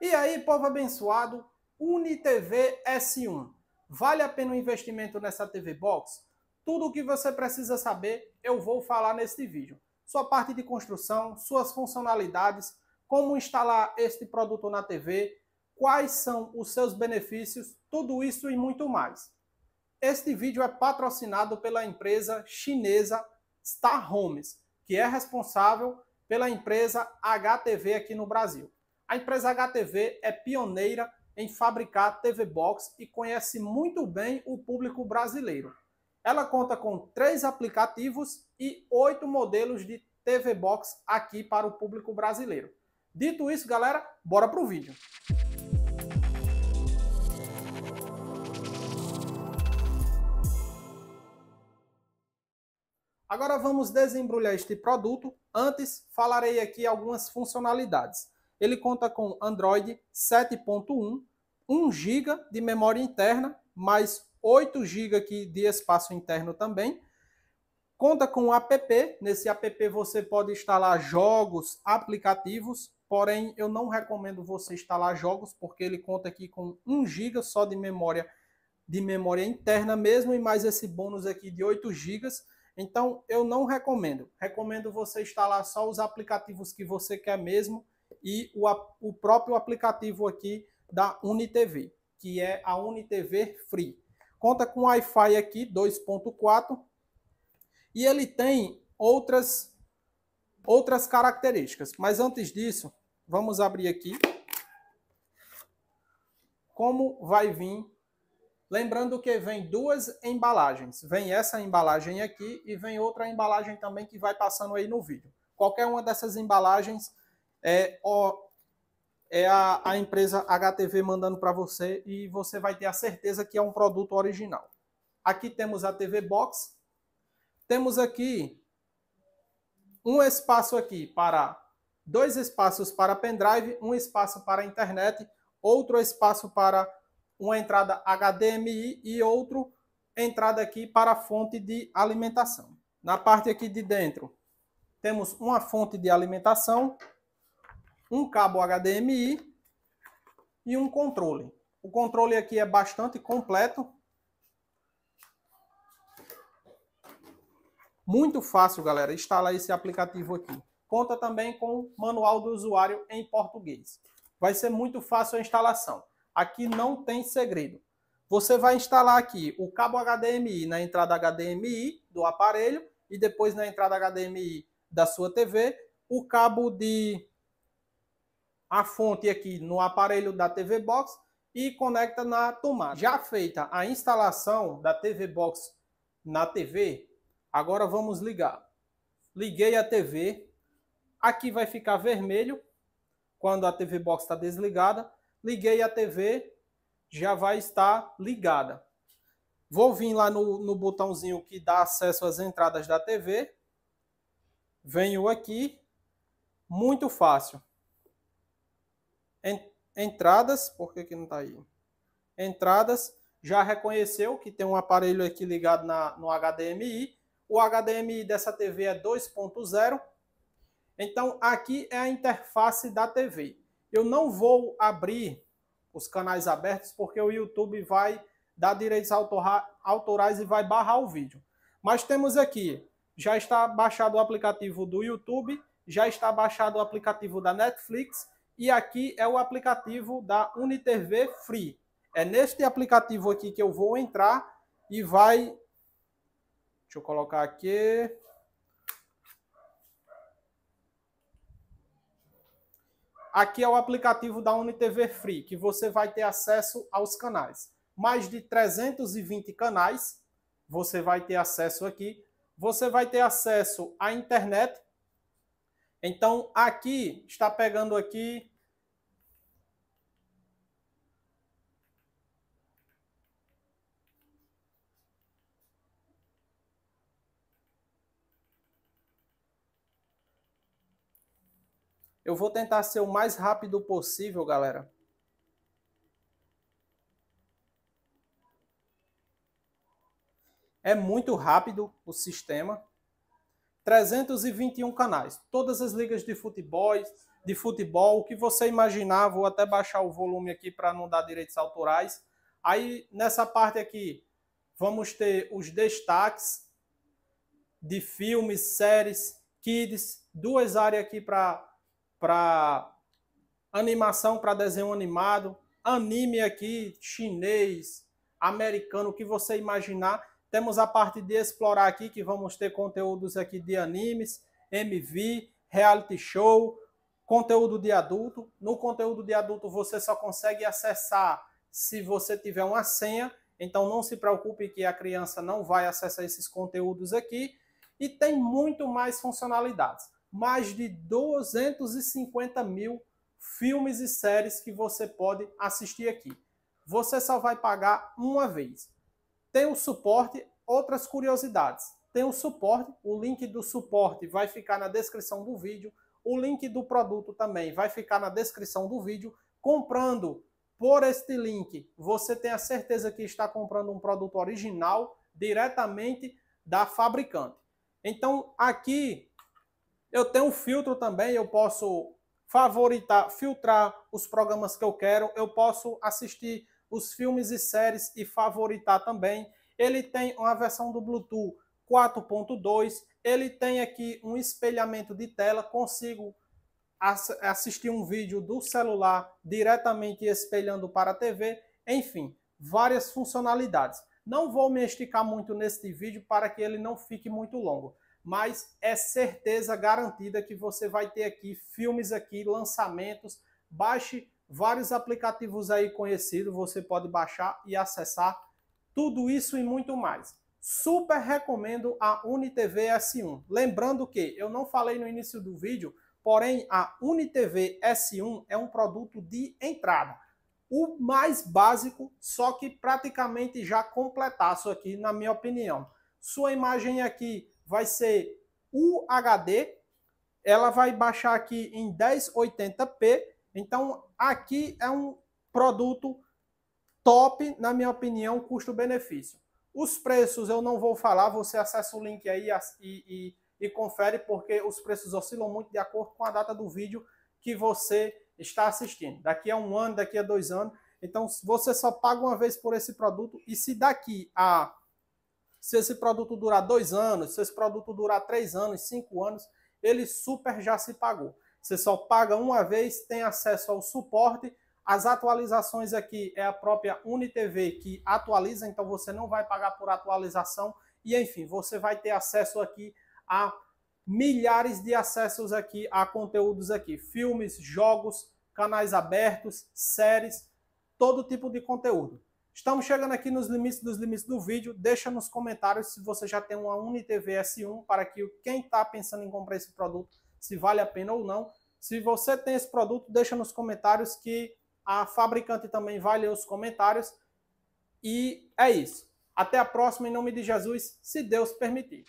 E aí, povo abençoado, UniTV S1. Vale a pena o investimento nessa TV Box? Tudo o que você precisa saber eu vou falar neste vídeo. Sua parte de construção, suas funcionalidades, como instalar este produto na TV, quais são os seus benefícios, tudo isso e muito mais. Este vídeo é patrocinado pela empresa chinesa Star Homes, que é responsável pela empresa HTV aqui no Brasil. A empresa HTV é pioneira em fabricar TV Box e conhece muito bem o público brasileiro. Ela conta com três aplicativos e oito modelos de TV Box aqui para o público brasileiro. Dito isso, galera, bora para o vídeo. Agora vamos desembrulhar este produto. Antes, falarei aqui algumas funcionalidades ele conta com Android 7.1, 1 GB de memória interna, mais 8 GB de espaço interno também. Conta com um app, nesse app você pode instalar jogos, aplicativos, porém eu não recomendo você instalar jogos porque ele conta aqui com 1 GB só de memória de memória interna mesmo e mais esse bônus aqui de 8 GB. Então eu não recomendo. Recomendo você instalar só os aplicativos que você quer mesmo e o, o próprio aplicativo aqui da UniTV, que é a UniTV Free. Conta com Wi-Fi aqui 2.4 e ele tem outras outras características. Mas antes disso, vamos abrir aqui como vai vir. Lembrando que vem duas embalagens. Vem essa embalagem aqui e vem outra embalagem também que vai passando aí no vídeo. Qualquer uma dessas embalagens é, ó, é a, a empresa HTV mandando para você e você vai ter a certeza que é um produto original. Aqui temos a TV Box. Temos aqui um espaço aqui para dois espaços para pendrive, um espaço para internet, outro espaço para uma entrada HDMI e outro entrada aqui para fonte de alimentação. Na parte aqui de dentro, temos uma fonte de alimentação um cabo HDMI e um controle. O controle aqui é bastante completo. Muito fácil, galera, instalar esse aplicativo aqui. Conta também com manual do usuário em português. Vai ser muito fácil a instalação. Aqui não tem segredo. Você vai instalar aqui o cabo HDMI na entrada HDMI do aparelho e depois na entrada HDMI da sua TV, o cabo de a fonte aqui no aparelho da TV Box e conecta na tomada. Já feita a instalação da TV Box na TV, agora vamos ligar. Liguei a TV, aqui vai ficar vermelho quando a TV Box está desligada. Liguei a TV, já vai estar ligada. Vou vir lá no, no botãozinho que dá acesso às entradas da TV. Venho aqui, muito fácil. Entradas, por que, que não está aí? Entradas, já reconheceu que tem um aparelho aqui ligado na, no HDMI. O HDMI dessa TV é 2.0. Então, aqui é a interface da TV. Eu não vou abrir os canais abertos porque o YouTube vai dar direitos autorais e vai barrar o vídeo. Mas temos aqui, já está baixado o aplicativo do YouTube, já está baixado o aplicativo da Netflix e aqui é o aplicativo da UniTV Free. É neste aplicativo aqui que eu vou entrar e vai. Deixa eu colocar aqui. Aqui é o aplicativo da UniTV Free, que você vai ter acesso aos canais. Mais de 320 canais você vai ter acesso aqui. Você vai ter acesso à internet, então, aqui, está pegando aqui. Eu vou tentar ser o mais rápido possível, galera. É muito rápido o sistema. 321 canais, todas as ligas de futebol, de futebol, o que você imaginar, vou até baixar o volume aqui para não dar direitos autorais. Aí nessa parte aqui vamos ter os destaques de filmes, séries, kids, duas áreas aqui para para animação, para desenho animado, anime aqui, chinês, americano, o que você imaginar temos a parte de explorar aqui, que vamos ter conteúdos aqui de animes, MV, reality show, conteúdo de adulto. No conteúdo de adulto você só consegue acessar se você tiver uma senha, então não se preocupe que a criança não vai acessar esses conteúdos aqui. E tem muito mais funcionalidades. Mais de 250 mil filmes e séries que você pode assistir aqui. Você só vai pagar uma vez. Tem o suporte, outras curiosidades. Tem o suporte, o link do suporte vai ficar na descrição do vídeo. O link do produto também vai ficar na descrição do vídeo. Comprando por este link, você tem a certeza que está comprando um produto original diretamente da fabricante. Então, aqui eu tenho um filtro também, eu posso favoritar, filtrar os programas que eu quero, eu posso assistir os filmes e séries e favoritar também. Ele tem uma versão do Bluetooth 4.2, ele tem aqui um espelhamento de tela, consigo assistir um vídeo do celular diretamente espelhando para a TV, enfim, várias funcionalidades. Não vou me esticar muito neste vídeo para que ele não fique muito longo, mas é certeza garantida que você vai ter aqui filmes aqui, lançamentos, baixe vários aplicativos aí conhecidos, você pode baixar e acessar tudo isso e muito mais. Super recomendo a UniTV S1. Lembrando que eu não falei no início do vídeo, porém a UniTV S1 é um produto de entrada. O mais básico, só que praticamente já completaço aqui, na minha opinião. Sua imagem aqui vai ser UHD, ela vai baixar aqui em 1080p então, aqui é um produto top, na minha opinião, custo-benefício. Os preços eu não vou falar, você acessa o link aí e, e, e confere, porque os preços oscilam muito de acordo com a data do vídeo que você está assistindo. Daqui a um ano, daqui a dois anos. Então, você só paga uma vez por esse produto e se daqui a se esse produto durar dois anos, se esse produto durar três anos, cinco anos, ele super já se pagou. Você só paga uma vez, tem acesso ao suporte. As atualizações aqui é a própria UniTV que atualiza, então você não vai pagar por atualização. E enfim, você vai ter acesso aqui a milhares de acessos aqui a conteúdos aqui, filmes, jogos, canais abertos, séries, todo tipo de conteúdo. Estamos chegando aqui nos limites dos limites do vídeo. Deixa nos comentários se você já tem uma UniTV S1 para que quem está pensando em comprar esse produto, se vale a pena ou não. Se você tem esse produto, deixa nos comentários que a fabricante também vai ler os comentários. E é isso. Até a próxima, em nome de Jesus, se Deus permitir.